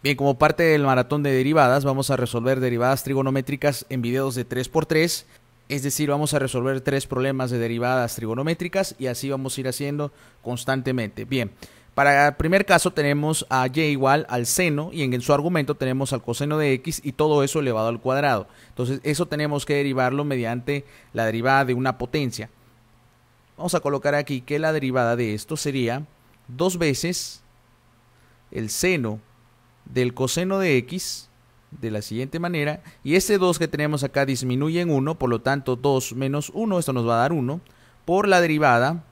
Bien, como parte del maratón de derivadas, vamos a resolver derivadas trigonométricas en videos de 3x3. Es decir, vamos a resolver tres problemas de derivadas trigonométricas y así vamos a ir haciendo constantemente. Bien, para el primer caso tenemos a y igual al seno y en su argumento tenemos al coseno de x y todo eso elevado al cuadrado. Entonces eso tenemos que derivarlo mediante la derivada de una potencia. Vamos a colocar aquí que la derivada de esto sería dos veces el seno del coseno de x de la siguiente manera. Y ese 2 que tenemos acá disminuye en 1, por lo tanto 2 menos 1, esto nos va a dar 1, por la derivada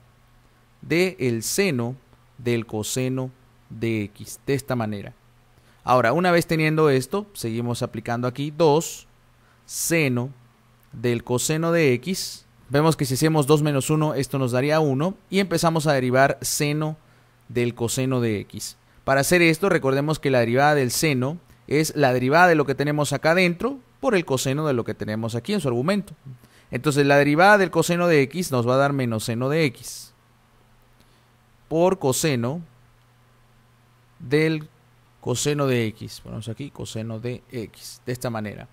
del seno del coseno de x, de esta manera. Ahora, una vez teniendo esto, seguimos aplicando aquí 2 seno del coseno de x. Vemos que si hacemos 2 menos 1, esto nos daría 1. Y empezamos a derivar seno del coseno de x. Para hacer esto, recordemos que la derivada del seno es la derivada de lo que tenemos acá adentro por el coseno de lo que tenemos aquí en su argumento. Entonces la derivada del coseno de x nos va a dar menos seno de x por coseno del coseno de x. Ponemos aquí coseno de x, de esta manera.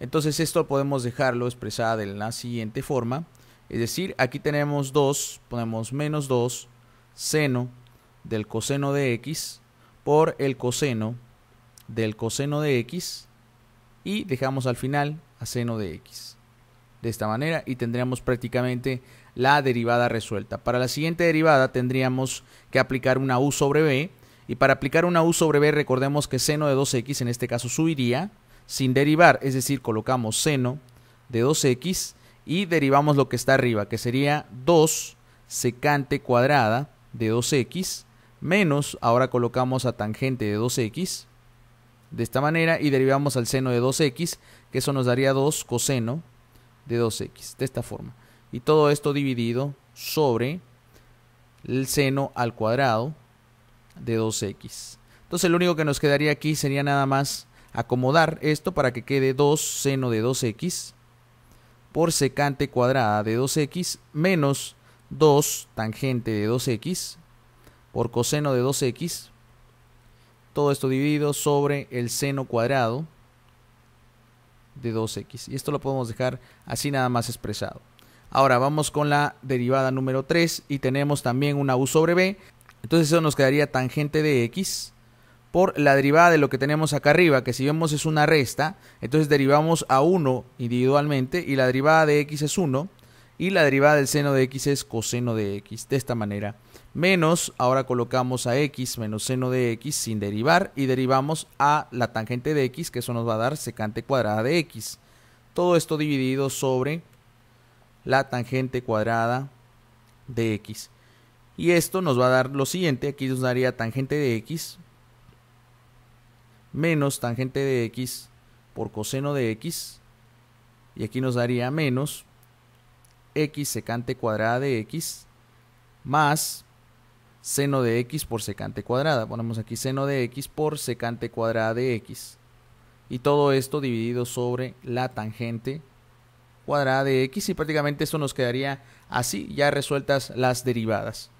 Entonces esto podemos dejarlo expresado de la siguiente forma. Es decir, aquí tenemos 2, ponemos menos 2 seno del coseno de x por el coseno del coseno de x y dejamos al final a seno de x. De esta manera y tendríamos prácticamente la derivada resuelta. Para la siguiente derivada tendríamos que aplicar una u sobre b y para aplicar una u sobre b recordemos que seno de 2x en este caso subiría sin derivar, es decir, colocamos seno de 2x y derivamos lo que está arriba, que sería 2 secante cuadrada de 2x menos, ahora colocamos a tangente de 2x, de esta manera, y derivamos al seno de 2x, que eso nos daría 2 coseno de 2x, de esta forma. Y todo esto dividido sobre el seno al cuadrado de 2x. Entonces lo único que nos quedaría aquí sería nada más acomodar esto para que quede 2 seno de 2x por secante cuadrada de 2x menos 2 tangente de 2x por coseno de 2x. Todo esto dividido sobre el seno cuadrado de 2x. Y esto lo podemos dejar así nada más expresado. Ahora vamos con la derivada número 3 y tenemos también una u sobre b. Entonces eso nos quedaría tangente de x por la derivada de lo que tenemos acá arriba, que si vemos es una resta, entonces derivamos a 1 individualmente y la derivada de x es 1 y la derivada del seno de x es coseno de x. De esta manera, menos, ahora colocamos a x menos seno de x sin derivar y derivamos a la tangente de x, que eso nos va a dar secante cuadrada de x. Todo esto dividido sobre la tangente cuadrada de x. Y esto nos va a dar lo siguiente, aquí nos daría tangente de x menos tangente de x por coseno de x. Y aquí nos daría menos x secante cuadrada de x más seno de x por secante cuadrada. Ponemos aquí seno de x por secante cuadrada de x. Y todo esto dividido sobre la tangente cuadrada de x y prácticamente esto nos quedaría así ya resueltas las derivadas.